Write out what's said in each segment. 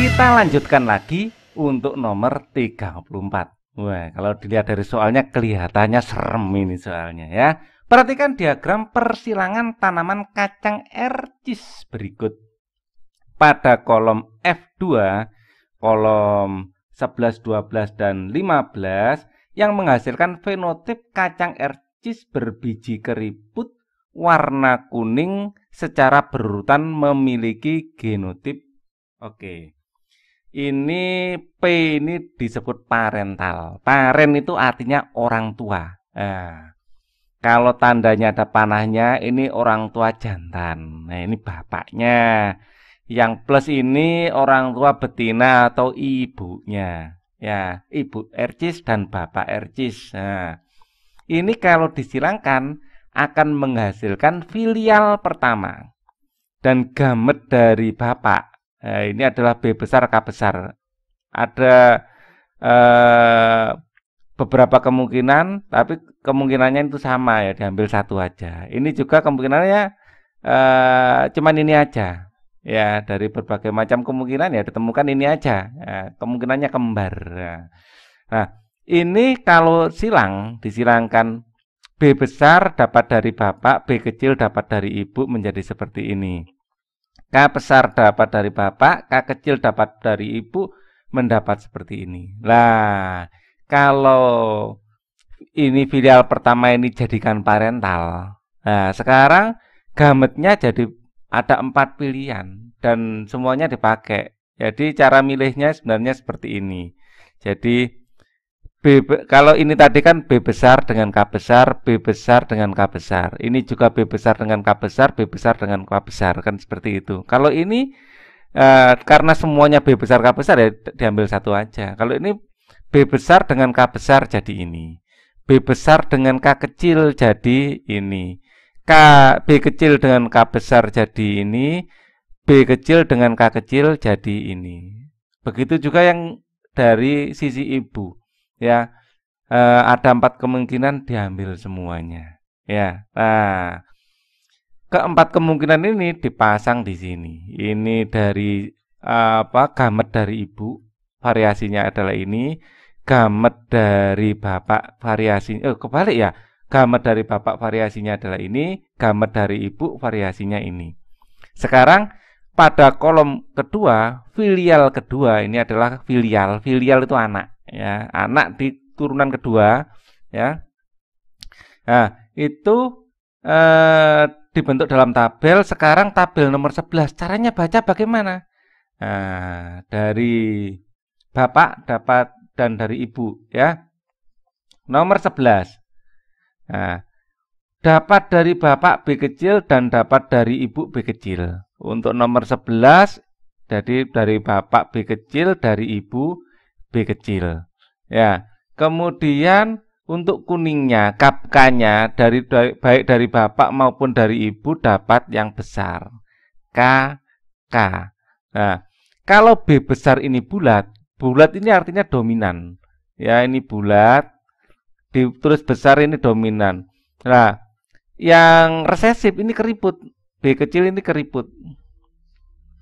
Kita lanjutkan lagi untuk nomor 34. Wah, kalau dilihat dari soalnya kelihatannya serem ini soalnya ya. Perhatikan diagram persilangan tanaman kacang ercis berikut. Pada kolom F2, kolom 11, 12, dan 15 yang menghasilkan fenotip kacang ercis berbiji keriput warna kuning secara berurutan memiliki genotip. Oke ini P ini disebut parental. Parent itu artinya orang tua. Nah, kalau tandanya ada panahnya, ini orang tua jantan. Nah, ini bapaknya. Yang plus ini orang tua betina atau ibunya. Ya, ibu Ercis dan bapak Ercis. Nah, ini kalau disilangkan akan menghasilkan filial pertama dan gamet dari bapak Nah, ini adalah B besar K besar. Ada eh, beberapa kemungkinan, tapi kemungkinannya itu sama ya, diambil satu aja. Ini juga kemungkinannya eh, cuman ini aja. Ya, dari berbagai macam kemungkinan ya ditemukan ini aja. Ya, kemungkinannya kembar. Ya. Nah, ini kalau silang disilangkan B besar dapat dari bapak, B kecil dapat dari ibu menjadi seperti ini. K besar dapat dari bapak, K kecil dapat dari ibu, mendapat seperti ini. Nah, kalau ini filial pertama ini jadikan parental. Nah, sekarang gametnya jadi ada empat pilihan dan semuanya dipakai. Jadi cara milihnya sebenarnya seperti ini. Jadi B, kalau ini tadi kan B besar dengan K besar, B besar dengan K besar. Ini juga B besar dengan K besar, B besar dengan K besar. Kan seperti itu. Kalau ini eh, karena semuanya B besar K besar ya diambil satu aja. Kalau ini B besar dengan K besar jadi ini. B besar dengan K kecil jadi ini. K, B kecil dengan K besar jadi ini. B kecil dengan K kecil jadi ini. Begitu juga yang dari sisi ibu ya e, ada empat kemungkinan diambil semuanya ya nah keempat kemungkinan ini dipasang di sini ini dari apa gamet dari ibu variasinya adalah ini gamet dari bapak variasinya eh kebalik ya gamet dari bapak variasinya adalah ini gamet dari ibu variasinya ini sekarang pada kolom kedua filial kedua ini adalah filial filial itu anak ya anak di turunan kedua ya nah itu eh, dibentuk dalam tabel sekarang tabel nomor 11 caranya baca bagaimana nah, dari bapak dapat dan dari ibu ya nomor 11 nah, dapat dari bapak B kecil dan dapat dari ibu B kecil untuk nomor 11, jadi dari bapak B kecil, dari ibu B kecil. Ya, kemudian untuk kuningnya, kapkanya dari baik dari bapak maupun dari ibu dapat yang besar. K K. Nah, kalau B besar ini bulat, bulat ini artinya dominan. Ya, ini bulat. Ditulis besar ini dominan. Nah, yang resesif ini keriput. B kecil ini keriput.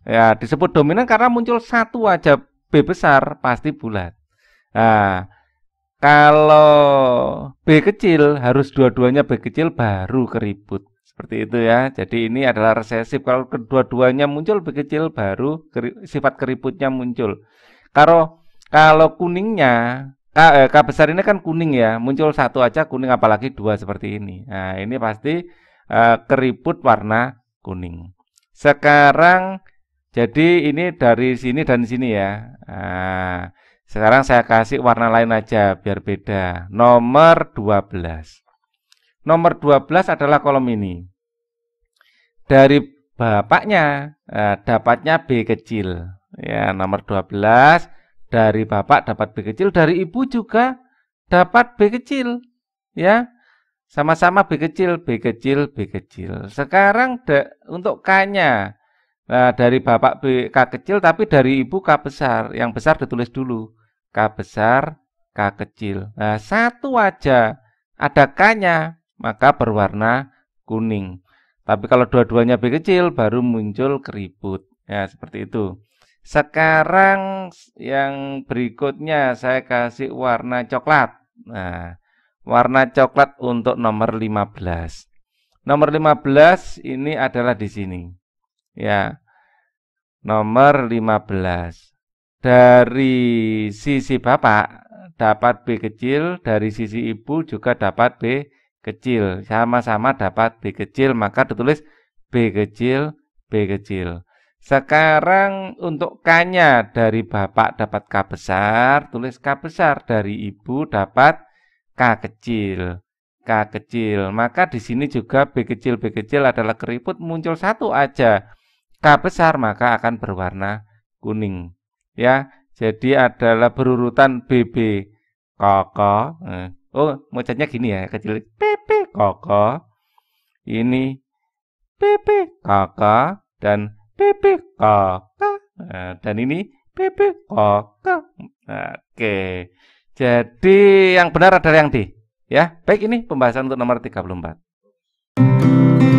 Ya, disebut dominan karena muncul satu aja B besar pasti bulat. Nah, kalau B kecil harus dua-duanya B kecil baru keriput. Seperti itu ya. Jadi ini adalah resesif. Kalau kedua-duanya muncul B kecil baru keri, sifat keriputnya muncul. Kalau kalau kuningnya K, eh, K besar ini kan kuning ya. Muncul satu aja kuning apalagi dua seperti ini. Nah, ini pasti eh, keriput warna kuning. Sekarang jadi ini dari sini dan sini ya. Nah, sekarang saya kasih warna lain aja biar beda. Nomor 12. Nomor 12 adalah kolom ini. Dari bapaknya eh, dapatnya B kecil. Ya, nomor 12 dari bapak dapat B kecil, dari ibu juga dapat B kecil. Ya. Sama-sama B kecil, B kecil, B kecil. Sekarang de, untuk K-nya. Nah, dari bapak B, K kecil tapi dari ibu K besar. Yang besar ditulis dulu. K besar, K kecil. Nah, satu aja ada K-nya, maka berwarna kuning. Tapi kalau dua-duanya B kecil baru muncul keriput Ya, seperti itu. Sekarang yang berikutnya saya kasih warna coklat. Nah, warna coklat untuk nomor 15. Nomor 15 ini adalah di sini. Ya. Nomor 15. Dari sisi Bapak dapat B kecil, dari sisi Ibu juga dapat B kecil. Sama-sama dapat B kecil, maka ditulis B kecil, B kecil. Sekarang untuk K-nya dari Bapak dapat K besar, tulis K besar, dari Ibu dapat K kecil. K kecil. Maka di sini juga B kecil, B kecil adalah keriput muncul satu aja. K besar maka akan berwarna kuning. Ya, jadi adalah berurutan BB koko. Eh. Oh, mocetnya gini ya, kecil. PP koko. Ini PP koko dan PP koko. Nah, dan ini PP koko. Oke. Jadi yang benar adalah yang D. Ya, baik ini pembahasan untuk nomor 34.